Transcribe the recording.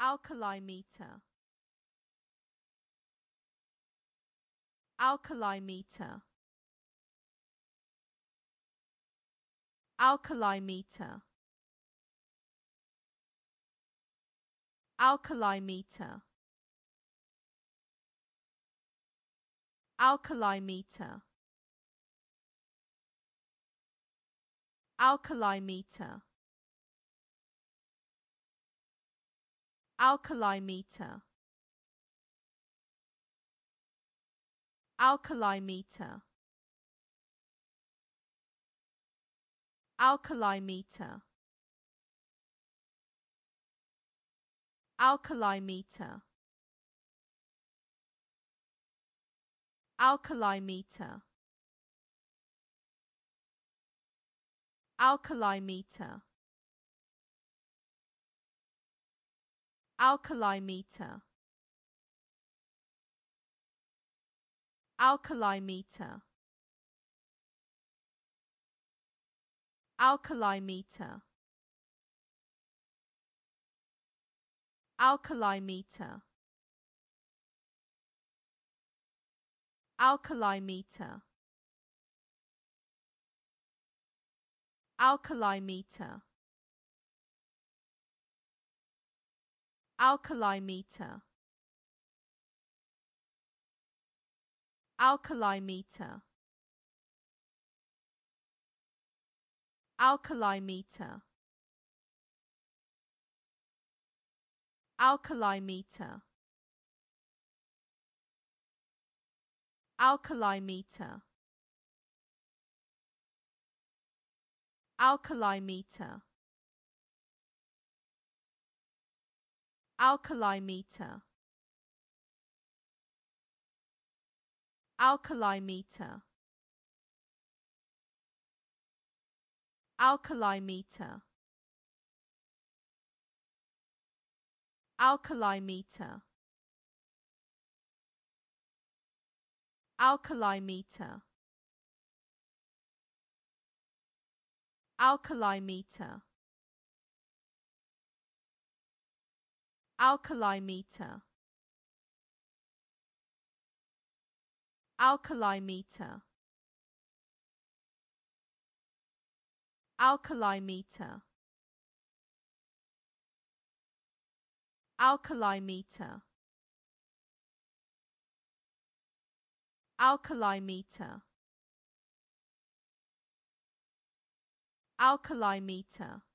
alkali meter alkali meter alkali meter alkali meter alkali meter alkali meter alkali meter alkali meter alkali meter alkali meter alkali meter alkali meter alkali meter alkali meter alkali meter alkali meter alkali meter alkali meter alkali meter alkali meter alkali meter alkali meter alkali meter alkali meter alkali meter alkali meter alkali meter alkali meter alkali meter alkali meter alkali meter alkali meter alkali meter alkali meter alkali meter alkali meter